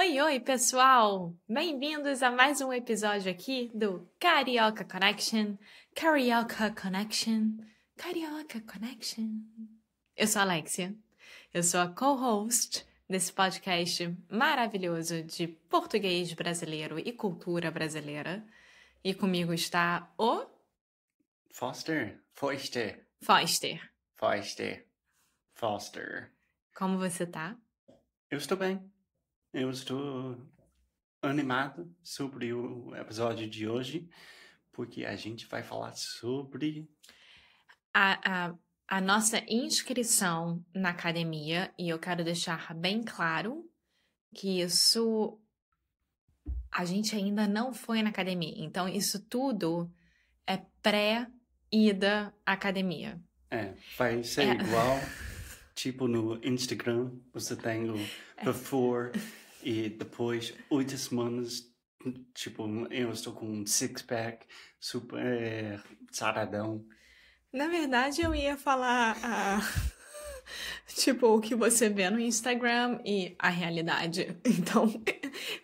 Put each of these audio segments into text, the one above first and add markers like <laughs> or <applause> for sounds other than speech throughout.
Oi, oi, pessoal! Bem-vindos a mais um episódio aqui do Carioca Connection. Carioca Connection. Carioca Connection. Eu sou a Alexia. Eu sou a co-host desse podcast maravilhoso de português brasileiro e cultura brasileira. E comigo está o. Foster. Foster. Foster. Foster. Foster. Como você tá? Eu estou bem. Eu estou animado sobre o episódio de hoje, porque a gente vai falar sobre. A, a, a nossa inscrição na academia, e eu quero deixar bem claro que isso. A gente ainda não foi na academia, então isso tudo é pré-ida à academia. É, vai ser é. igual. Tipo no Instagram, você tem o <laughs> é. before, é e depois, oito semanas, tipo, eu estou com um six-pack super eh, saradão. Na verdade, eu ia falar, <laughs> tipo, o que você vê no Instagram e a realidade. <laughs> Então,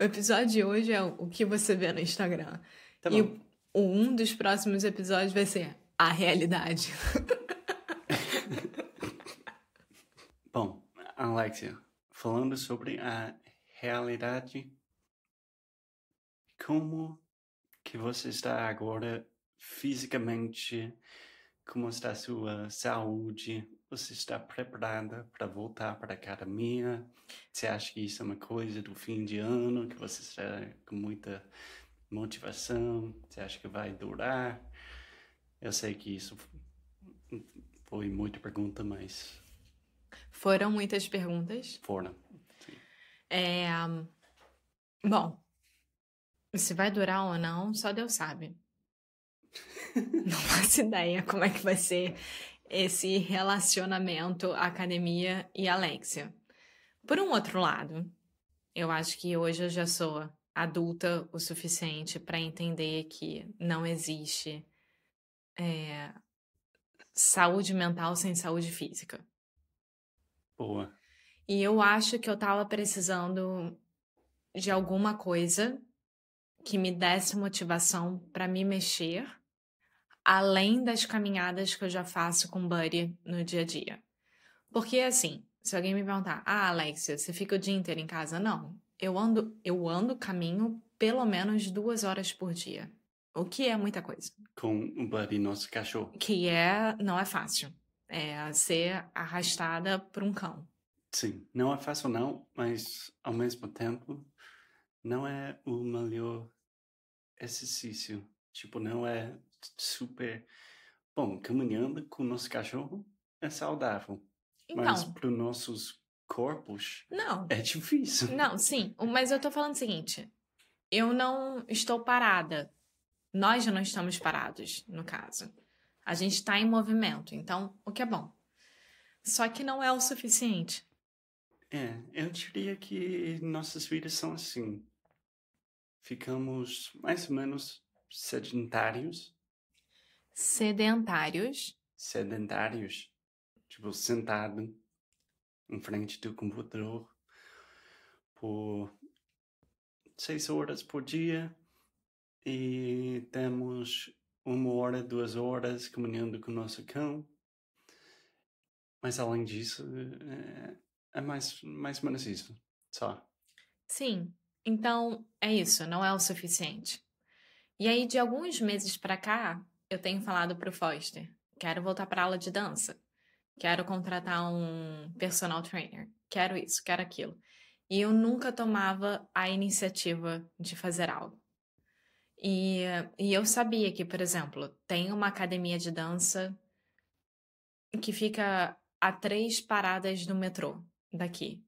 o episódio de hoje é o que você vê no Instagram. Tá e o, um dos próximos episódios vai ser a realidade. <laughs> bom, Alexia, falando sobre a realidade como que você está agora fisicamente, como está a sua saúde, você está preparada para voltar para a academia? Você acha que isso é uma coisa do fim de ano, que você está com muita motivação? Você acha que vai durar? Eu sei que isso foi muita pergunta, mas. Foram muitas perguntas. Foram. É... Bom, se vai durar ou não, só Deus sabe. <laughs> não faço ideia como é que vai ser esse relacionamento academia e Alexia. Por um outro lado, eu acho que hoje eu já sou adulta o suficiente para entender que não existe é, saúde mental sem saúde física. Boa. E eu acho que eu tava precisando de alguma coisa que me desse motivação para me mexer, além das caminhadas que eu já faço com Buddy no dia a dia. Porque assim, se alguém me perguntar: "Ah, Alexia, você fica o dia inteiro em casa?" Não. Eu ando, eu ando caminho pelo menos duas horas por dia. O que é muita coisa. Com o Buddy, nosso cachorro. Que é, não é fácil. É ser arrastada por um cão. Sim, não é fácil não, mas ao mesmo tempo não é o melhor exercício. Tipo, não é super bom caminhando com o nosso cachorro é saudável. Então, mas para os nossos corpos não. é difícil. <laughs> Não, sim, mas eu tô falando o seguinte, eu não estou parada. Nós já não estamos parados, no caso. A gente está em movimento, então o que é bom. Só que não é o suficiente. É, eu diria que nossas vidas são assim. Ficamos mais ou menos sedentários. Sedentários? Sedentários. Tipo, sentado em frente do computador por seis horas por dia e temos uma hora, duas horas caminhando com o nosso cão. Mas além disso, eh, é mais, mais ou menos isso, só. Sim, então é isso, não é o suficiente. E aí, de alguns meses para cá, eu tenho falado pro Foster: quero voltar para aula de dança, quero contratar um personal trainer, quero isso, quero aquilo. E eu nunca tomava a iniciativa de fazer algo. E, e eu sabia que, por exemplo, tem uma academia de dança que fica a três paradas do metrô daqui.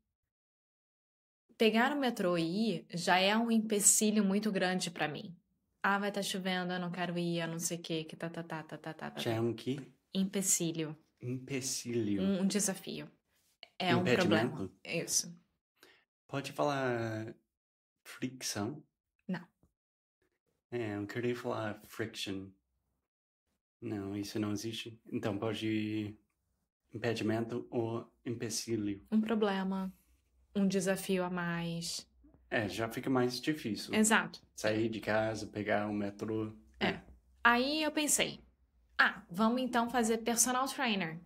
Pegar o metrô e ir já é um empecilho muito grande para mim. Ah, vai estar tá chovendo, eu não quero ir, eu não sei o que, que tá, tá, tá, tá, tá, tá, tá. Já é tá. um que? Empecilho. Empecilho. Um, um desafio. É um problema. Isso. Pode falar fricção? Não. É, eu queria falar friction. Não, isso não existe. Então pode impedimento ou empecilho. Um problema, um desafio a mais. É, já fica mais difícil. Exato. Sair de casa, pegar um metrô. É. é. Aí eu pensei, ah, vamos então fazer personal trainer.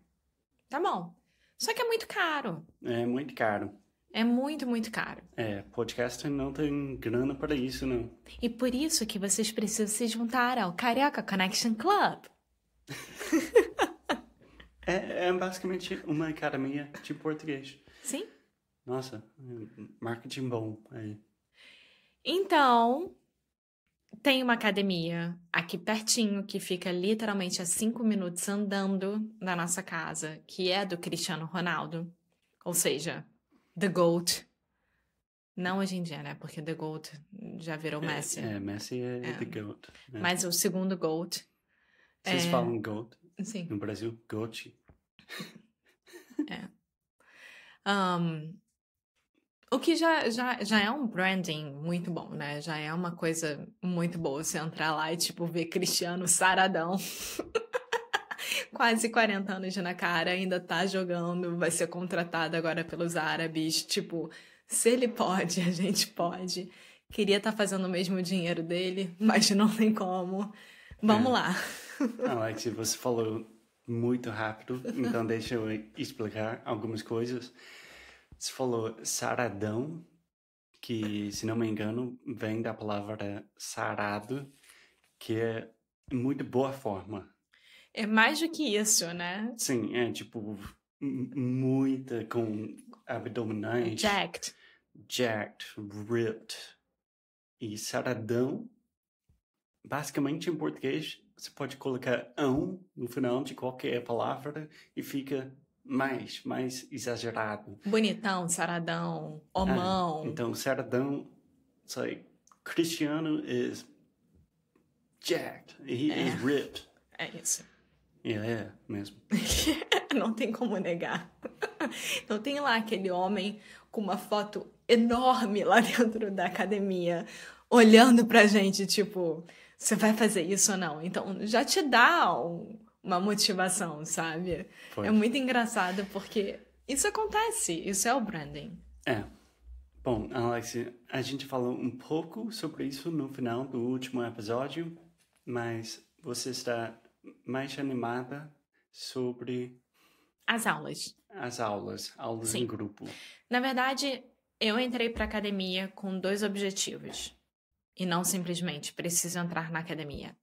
Tá bom. Só que é muito caro. É muito caro. É muito, muito caro. É, podcast não tem grana para isso, não. E por isso que vocês precisam se juntar ao Carioca Connection Club. <laughs> É, é basicamente uma academia de português. Sim. Nossa, marketing bom aí. É. Então, tem uma academia aqui pertinho que fica literalmente a cinco minutos andando da nossa casa, que é do Cristiano Ronaldo. Ou seja, The GOAT. Não hoje em dia, né? Porque The GOAT já virou é, Messi. É, é Messi é, é, é. The GOAT. Né? Mas o segundo GOAT. Vocês é... falam GOAT? Sim. No Brasil, Gucci. É. Um, o que já, já, já é um branding muito bom, né? Já é uma coisa muito boa você entrar lá e, tipo, ver Cristiano saradão. <laughs> Quase 40 anos na cara, ainda tá jogando, vai ser contratado agora pelos árabes. Tipo, se ele pode, a gente pode. Queria estar tá fazendo o mesmo dinheiro dele, mas não tem como. Vamos é. lá. Não, é que você falou muito rápido, então deixa eu explicar algumas coisas. Você falou saradão, que, se não me engano, vem da palavra sarado, que é muito boa forma. É mais do que isso, né? Sim, é tipo muita com abdominais. Jacked. Jacked, ripped. E saradão Basicamente, em português, você pode colocar um no final de qualquer palavra e fica mais, mais exagerado. Bonitão, saradão, homão. Ah, então, saradão, sei, Cristiano is jacked. He é. is ripped. É isso. Ele é, mesmo. <laughs> Não tem como negar. <laughs> Então tem lá aquele homem com uma foto enorme lá <laughs> dentro da academia, olhando pra gente, tipo, você vai fazer isso ou não. Então, já te dá uma motivação, sabe? Pois. É muito engraçado porque isso acontece, isso é o branding. É. Bom, Alex, a gente falou um pouco sobre isso no final do último episódio, mas você está mais animada sobre as aulas. As aulas, aulas Sim. em grupo. Na verdade, eu entrei para academia com dois objetivos e não simplesmente preciso entrar na academia.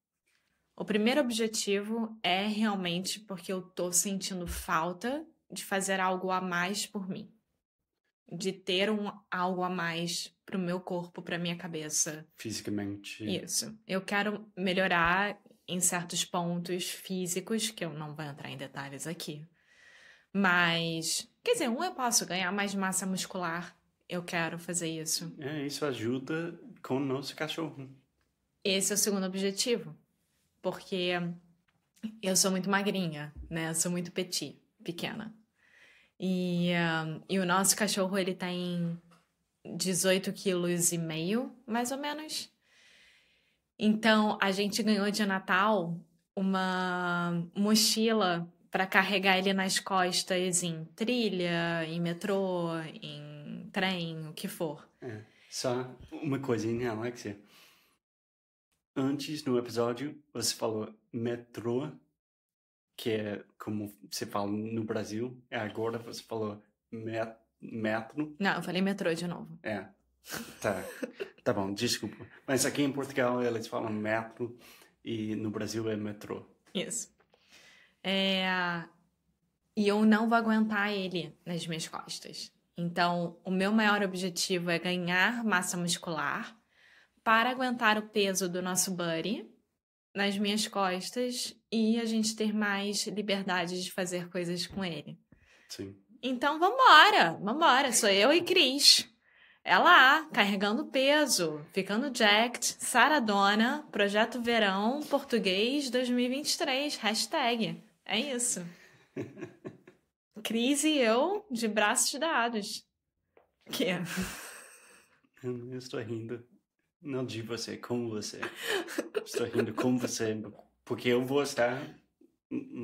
O primeiro objetivo é realmente porque eu estou sentindo falta de fazer algo a mais por mim, de ter um algo a mais para o meu corpo, para minha cabeça. Fisicamente. Isso. Eu quero melhorar em certos pontos físicos, que eu não vou entrar em detalhes aqui. Mas, quer dizer, um eu posso ganhar mais massa muscular, eu quero fazer isso. É, isso ajuda com nosso cachorro. Esse é o segundo objetivo, porque eu sou muito magrinha, né? Eu sou muito petit, pequena. E, ah, e o nosso cachorro, ele tem tá 18 quilos e meio, mais ou menos. Então, a gente ganhou de Natal uma mochila para carregar ele nas costas em trilha, em metrô, em trem, o que for. É. Só uma coisinha, Alexia. Antes, no episódio, você falou metrô, que é como você fala no Brasil. Agora você falou met metro. Não, eu falei metrô de novo. É. Tá. tá bom, desculpa. Mas aqui em Portugal eles falam metro e no Brasil é metrô. Isso. É... E eu não vou aguentar ele nas minhas costas. Então, o meu maior objetivo é ganhar massa muscular para aguentar o peso do nosso buddy nas minhas costas e a gente ter mais liberdade de fazer coisas com ele. Sim. Então, vambora, vambora. Sou eu e Cris. É lá, carregando peso, ficando jacked, saradona, projeto verão, português 2023, hashtag. É isso. <laughs> Cris e eu de braços dados. Que é? Eu estou rindo. Não de você, como você. Estou rindo com você, porque eu vou estar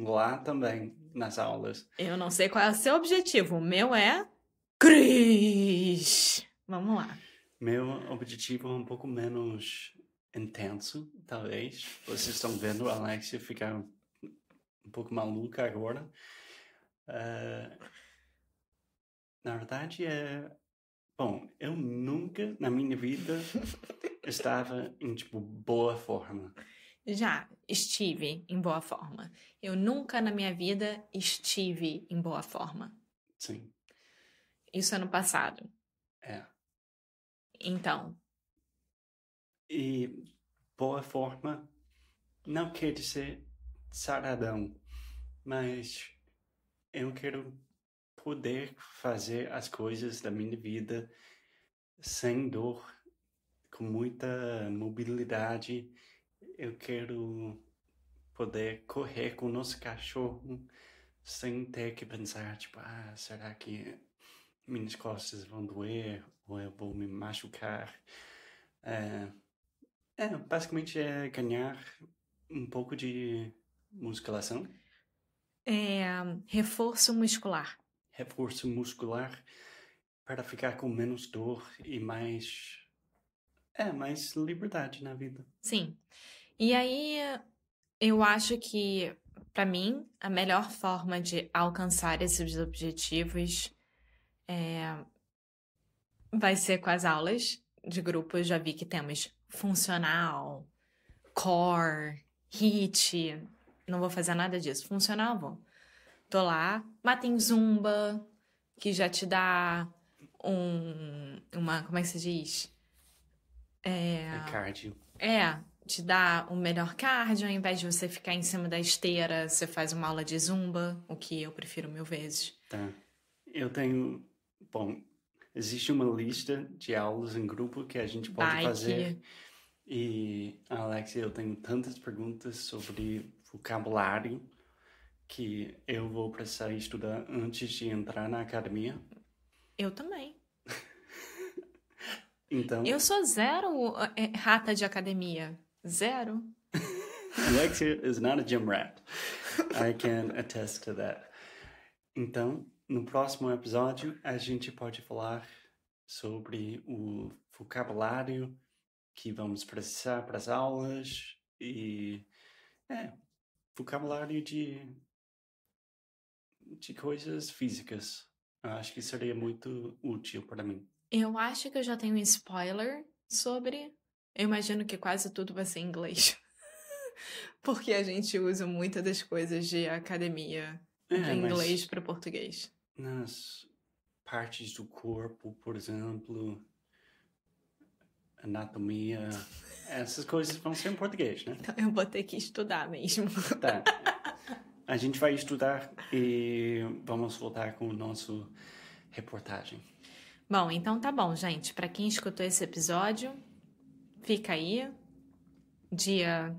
lá também nas aulas. Eu não sei qual é o seu objetivo. O meu é. Cris! Vamos lá. Meu objetivo é um pouco menos intenso, talvez. Vocês estão vendo a Alexia ficar um pouco maluca agora. Ah, na verdade, é. Bom, eu nunca na minha vida <laughs> estava em, tipo, boa forma. Já estive em boa forma. Eu nunca na minha vida estive em boa forma. Sim. Isso ano passado. É. Então. E boa forma não quer dizer saradão, mas eu quero poder fazer as coisas da minha vida sem dor, com muita mobilidade. Eu quero poder correr com o nosso cachorro sem ter que pensar, tipo, ah, será que minhas costas vão doer ou eu vou me machucar? É, é basicamente é ganhar um pouco de musculação. É, reforço muscular. Reforço muscular para ficar com menos dor e mais. É, mais liberdade na vida. Sim. E aí, eu acho que, para mim, a melhor forma de alcançar esses objetivos é... vai ser com as aulas de grupo. Eu já vi que temos funcional, core, HIT, não vou fazer nada disso. Funcional, bom Tô lá, mas tem zumba, que já te dá um. Uma. Como é que se diz? É. é cardio. É, te dá o um melhor cardio, ao invés de você ficar em cima da esteira, você faz uma aula de zumba, o que eu prefiro mil vezes. Tá. Eu tenho. Bom, existe uma lista de aulas em grupo que a gente pode Bike. fazer. E, Alex, eu tenho tantas perguntas sobre vocabulário que eu vou precisar estudar antes de entrar na academia? Eu também. <laughs> então. Eu sou zero eh, eh, rata de academia. Zero. Alexia <laughs> is not a gym rat. I can attest to that. Então, no próximo episódio, a gente pode falar sobre o vocabulário que vamos precisar para as aulas e é, vocabulário de, de coisas físicas. Eu acho que seria muito útil para mim. Eu acho que eu já tenho um spoiler sobre. Eu imagino que quase tudo vai ser em inglês. <laughs> Porque a gente usa muitas das coisas de academia é, de inglês para português. Nas partes do corpo, por exemplo, anatomia, essas coisas vão ser em português, né? Então eu vou ter que estudar mesmo. Tá. A gente vai estudar e vamos voltar com o nosso reportagem. Bom, então tá bom, gente. Para quem escutou esse episódio, fica aí. Dia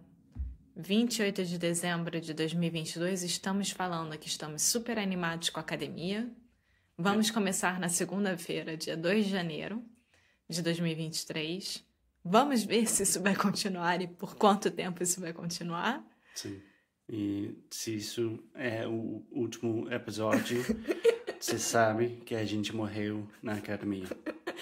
28 de dezembro de 2022, estamos falando que estamos super animados com a academia. Vamos é. começar na segunda-feira, dia 2 de janeiro de 2023. Vamos ver se isso vai continuar e por quanto tempo isso vai continuar. Sim. E se isso é o último episódio, <laughs> você sabe que a gente morreu na academia,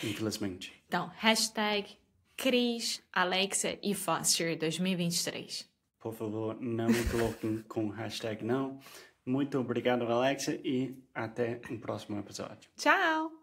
infelizmente. Então, hashtag Cris, Alexia e Foster 2023. Por favor, não me coloquem <laughs> com hashtag não. Muito obrigado, Alexia, e até o próximo episódio. Tchau!